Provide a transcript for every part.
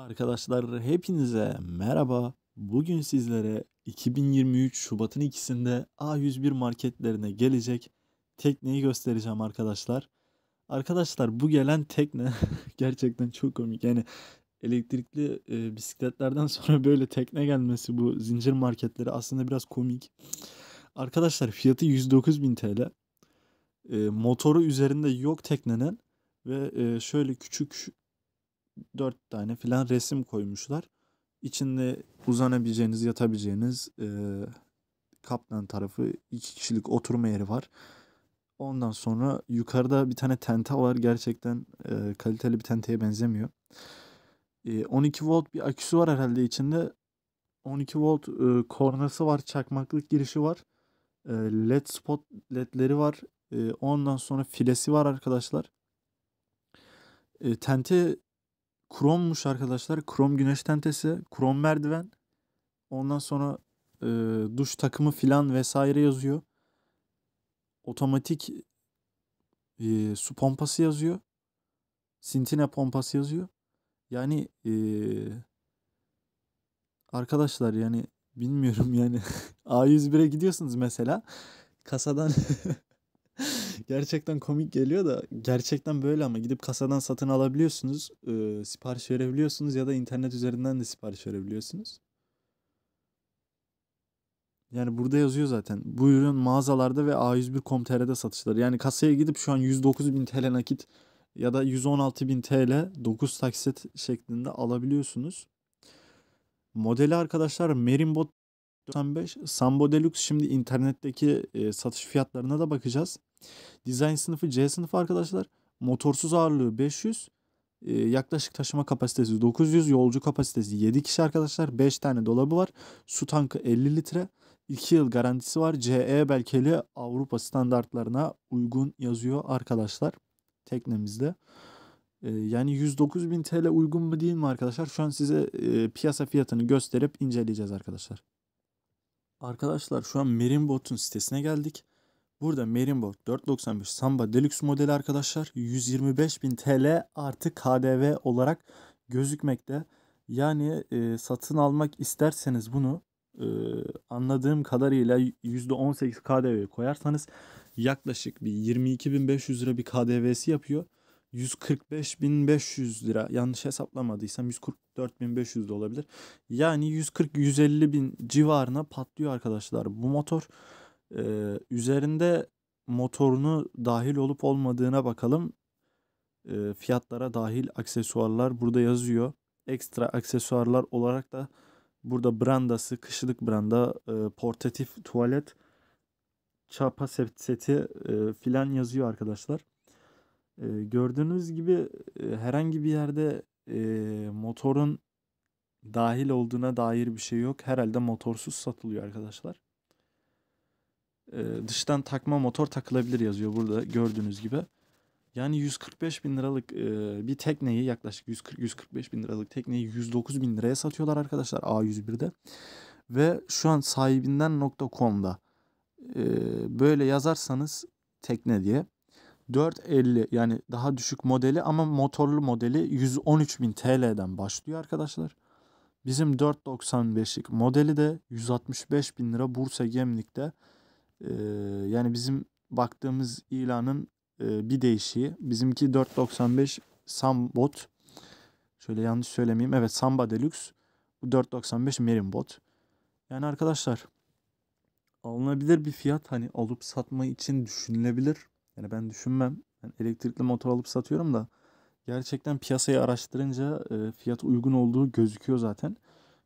Arkadaşlar hepinize merhaba. Bugün sizlere 2023 Şubat'ın ikisinde A101 marketlerine gelecek tekneyi göstereceğim arkadaşlar. Arkadaşlar bu gelen tekne gerçekten çok komik. Yani elektrikli e, bisikletlerden sonra böyle tekne gelmesi bu zincir marketleri aslında biraz komik. Arkadaşlar fiyatı 109.000 TL. E, motoru üzerinde yok teknenin ve e, şöyle küçük dört tane filan resim koymuşlar. İçinde uzanabileceğiniz, yatabileceğiniz e, kaplan tarafı iki kişilik oturma yeri var. Ondan sonra yukarıda bir tane tente var. Gerçekten e, kaliteli bir tenteye benzemiyor. E, 12 volt bir aküsü var herhalde içinde. 12 volt e, kornası var, çakmaklık girişi var. E, led spot ledleri var. E, ondan sonra filesi var arkadaşlar. E, tente Chrome'muş arkadaşlar. krom güneş tentesi, krom merdiven. Ondan sonra e, duş takımı filan vesaire yazıyor. Otomatik e, su pompası yazıyor. Sintine pompası yazıyor. Yani e, arkadaşlar yani bilmiyorum yani A101'e gidiyorsunuz mesela kasadan gerçekten komik geliyor da gerçekten böyle ama gidip kasadan satın alabiliyorsunuz. E, sipariş verebiliyorsunuz ya da internet üzerinden de sipariş verebiliyorsunuz. Yani burada yazıyor zaten. Bu ürün mağazalarda ve A101.com.tr'de satışları. Yani kasaya gidip şu an 109.000 TL nakit ya da 116.000 TL 9 taksit şeklinde alabiliyorsunuz. Modeli arkadaşlar Merinbot 95 Sambo Deluxe şimdi internetteki e, satış fiyatlarına da bakacağız. Dizayn sınıfı C sınıfı arkadaşlar. Motorsuz ağırlığı 500. E, yaklaşık taşıma kapasitesi 900. Yolcu kapasitesi 7 kişi arkadaşlar. 5 tane dolabı var. Su tankı 50 litre. 2 yıl garantisi var. CE belgeli Avrupa standartlarına uygun yazıyor arkadaşlar. Teknemizde. E, yani 109.000 TL uygun mu değil mi arkadaşlar? Şu an size e, piyasa fiyatını gösterip inceleyeceğiz arkadaşlar. Arkadaşlar şu an Merimbot'un sitesine geldik. Burada Merinborg 495 Samba Deluxe modeli arkadaşlar 125.000 TL artı KDV olarak gözükmekte. Yani e, satın almak isterseniz bunu e, anladığım kadarıyla %18 KDV koyarsanız yaklaşık bir 22.500 lira bir KDV'si yapıyor. 145.500 lira yanlış hesaplamadıysam 144.500 de olabilir. Yani 140-150 bin civarına patlıyor arkadaşlar bu motor e, üzerinde motorunu dahil olup olmadığına bakalım. E, fiyatlara dahil aksesuarlar burada yazıyor. Ekstra aksesuarlar olarak da burada brandası, kışlık branda, e, portatif tuvalet, çapa seti e, filan yazıyor arkadaşlar. E, gördüğünüz gibi e, herhangi bir yerde e, motorun dahil olduğuna dair bir şey yok. Herhalde motorsuz satılıyor arkadaşlar. Ee, dıştan takma motor takılabilir yazıyor burada gördüğünüz gibi. Yani 145 bin liralık e, bir tekneyi yaklaşık 140-145 bin liralık tekneyi 109 bin liraya satıyorlar arkadaşlar A101'de. Ve şu an sahibinden.com'da e, ee, böyle yazarsanız tekne diye 450 yani daha düşük modeli ama motorlu modeli 113 bin TL'den başlıyor arkadaşlar. Bizim 495'lik modeli de 165 bin lira Bursa Gemlik'te ee, yani bizim baktığımız ilanın e, bir değişiği. Bizimki 4.95 Sambot. Şöyle yanlış söylemeyeyim. Evet Samba Deluxe. Bu 4.95 Merimbot. Yani arkadaşlar alınabilir bir fiyat hani alıp satma için düşünülebilir. Yani ben düşünmem. Yani elektrikli motor alıp satıyorum da gerçekten piyasayı araştırınca e, fiyat uygun olduğu gözüküyor zaten.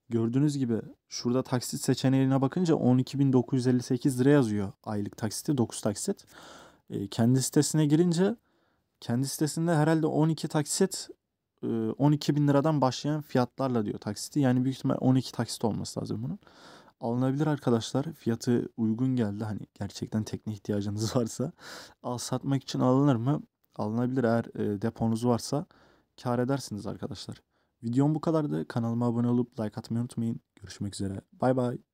Gördüğünüz gibi şurada taksit seçeneğine bakınca 12.958 lira yazıyor aylık taksiti 9 taksit. E, kendi sitesine girince kendi sitesinde herhalde 12 taksit 12 e, bin liradan başlayan fiyatlarla diyor taksiti. Yani büyük ihtimal 12 taksit olması lazım bunun. Alınabilir arkadaşlar. Fiyatı uygun geldi. Hani gerçekten tekne ihtiyacınız varsa. Al satmak için alınır mı? Alınabilir eğer e, deponuz varsa kar edersiniz arkadaşlar. Videom bu kadardı. Kanalıma abone olup like atmayı unutmayın. Görüşmek üzere. Bay bay.